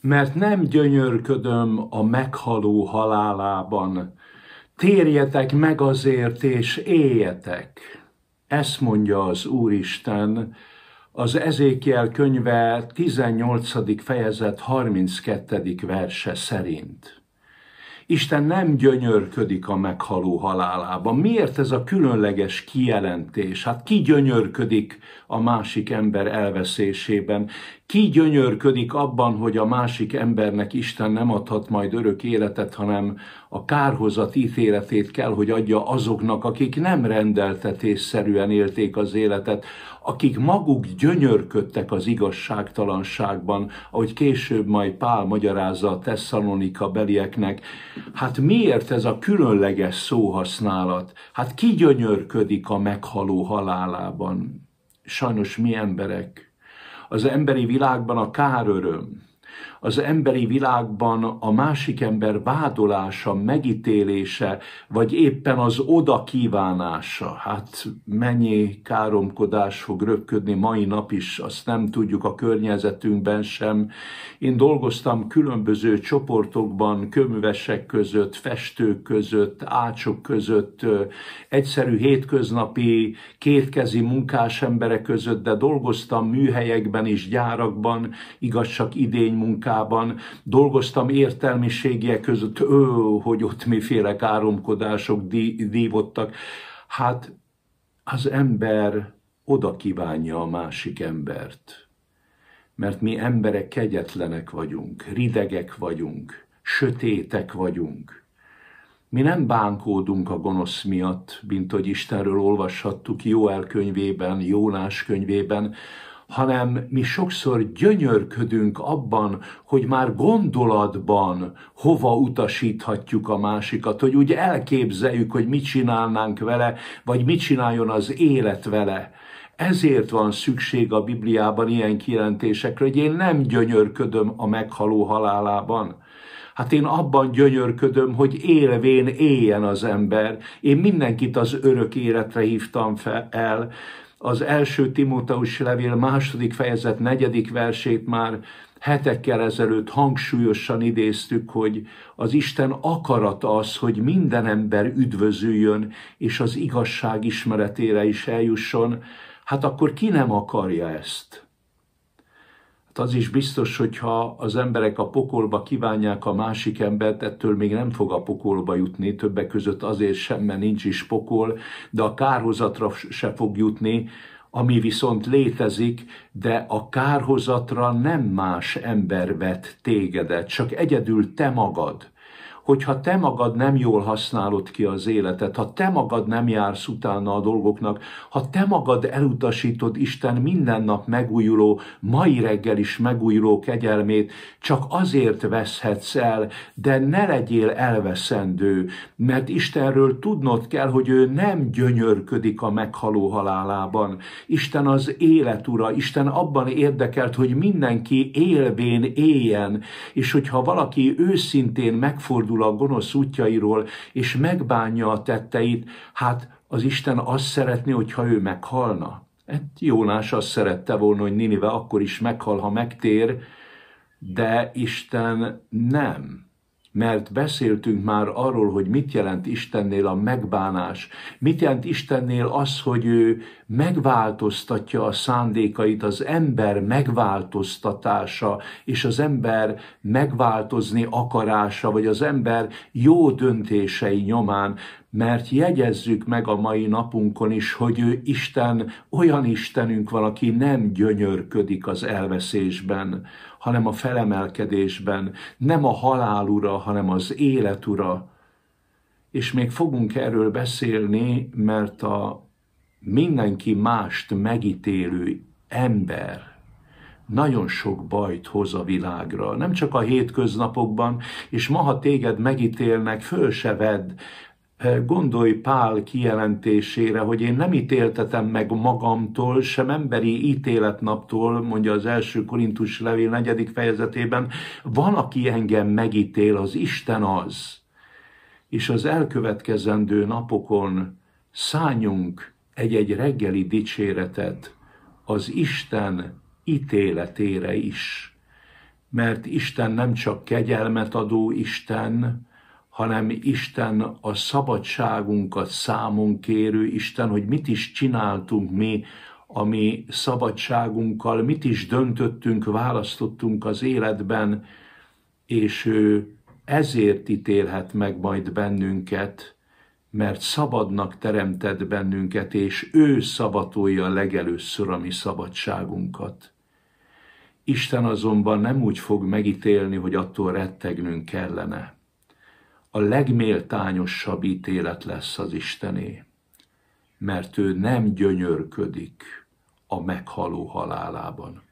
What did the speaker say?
mert nem gyönyörködöm a meghaló halálában. Térjetek meg azért, és éljetek. Ezt mondja az Úristen az Ezékiel könyve 18. fejezet 32. verse szerint. Isten nem gyönyörködik a meghaló halálában. Miért ez a különleges kijelentés? Hát ki gyönyörködik a másik ember elveszésében? Ki gyönyörködik abban, hogy a másik embernek Isten nem adhat majd örök életet, hanem a kárhozat ítéletét kell, hogy adja azoknak, akik nem rendeltetésszerűen élték az életet, akik maguk gyönyörködtek az igazságtalanságban, ahogy később majd Pál magyarázza a tesszalonika belieknek. Hát miért ez a különleges szóhasználat? Hát ki gyönyörködik a meghaló halálában? Sajnos mi emberek az emberi világban a káröröm, az emberi világban a másik ember vádolása, megítélése, vagy éppen az oda kívánása. Hát mennyi káromkodás fog röpködni mai nap is, azt nem tudjuk a környezetünkben sem. Én dolgoztam különböző csoportokban, kömüvesek között, festők között, ácsok között, egyszerű hétköznapi, kétkezi munkás emberek között, de dolgoztam műhelyekben és gyárakban, igaz csak idény munkás Amerikában, dolgoztam értelmiségiek között, ő, hogy ott miféle káromkodások dívottak. Hát az ember oda kívánja a másik embert. Mert mi emberek kegyetlenek vagyunk, ridegek vagyunk, sötétek vagyunk. Mi nem bánkódunk a gonosz miatt, mint hogy Istenről olvashattuk Jóel könyvében, Jónás könyvében, hanem mi sokszor gyönyörködünk abban, hogy már gondolatban hova utasíthatjuk a másikat, hogy úgy elképzeljük, hogy mit csinálnánk vele, vagy mit csináljon az élet vele. Ezért van szükség a Bibliában ilyen kijelentésekre, hogy én nem gyönyörködöm a meghaló halálában. Hát én abban gyönyörködöm, hogy élvén éljen az ember. Én mindenkit az örök életre hívtam fel, el, az első Timóteus levél második fejezet negyedik versét már hetekkel ezelőtt hangsúlyosan idéztük, hogy az Isten akarata az, hogy minden ember üdvözüljön, és az igazság ismeretére is eljusson, hát akkor ki nem akarja ezt? Hát az is biztos, hogyha az emberek a pokolba kívánják a másik embert, ettől még nem fog a pokolba jutni, többek között azért sem, mert nincs is pokol, de a kárhozatra se fog jutni, ami viszont létezik, de a kárhozatra nem más ember vett tégedet, csak egyedül te magad hogyha te magad nem jól használod ki az életet, ha te magad nem jársz utána a dolgoknak, ha te magad elutasítod Isten minden nap megújuló, mai reggel is megújuló kegyelmét, csak azért veszhetsz el, de ne legyél elveszendő, mert Istenről tudnod kell, hogy ő nem gyönyörködik a meghaló halálában. Isten az életura, Isten abban érdekelt, hogy mindenki élvén éljen, és hogyha valaki őszintén megfordul, megfordul a gonosz útjairól, és megbánja a tetteit, hát az Isten azt szeretné, hogyha ő meghalna. Hát Jónás azt szerette volna, hogy Ninive akkor is meghal, ha megtér, de Isten nem mert beszéltünk már arról, hogy mit jelent Istennél a megbánás, mit jelent Istennél az, hogy ő megváltoztatja a szándékait, az ember megváltoztatása, és az ember megváltozni akarása, vagy az ember jó döntései nyomán, mert jegyezzük meg a mai napunkon is, hogy ő Isten, olyan Istenünk van, aki nem gyönyörködik az elveszésben, hanem a felemelkedésben, nem a halál ura, hanem az élet ura. És még fogunk erről beszélni, mert a mindenki mást megítélő ember nagyon sok bajt hoz a világra, nem csak a hétköznapokban, és ma, ha téged megítélnek, föl se vedd, gondolj Pál kijelentésére, hogy én nem ítéltetem meg magamtól, sem emberi ítéletnaptól, mondja az első Korintus levél negyedik fejezetében, van, aki engem megítél, az Isten az. És az elkövetkezendő napokon szálljunk egy-egy reggeli dicséretet az Isten ítéletére is. Mert Isten nem csak kegyelmet adó Isten, hanem Isten a szabadságunkat számon kérő Isten, hogy mit is csináltunk mi a mi szabadságunkkal, mit is döntöttünk, választottunk az életben, és ő ezért ítélhet meg majd bennünket, mert szabadnak teremtett bennünket, és ő szabatolja legelőször a mi szabadságunkat. Isten azonban nem úgy fog megítélni, hogy attól rettegnünk kellene a legméltányosabb ítélet lesz az Istené, mert ő nem gyönyörködik a meghaló halálában.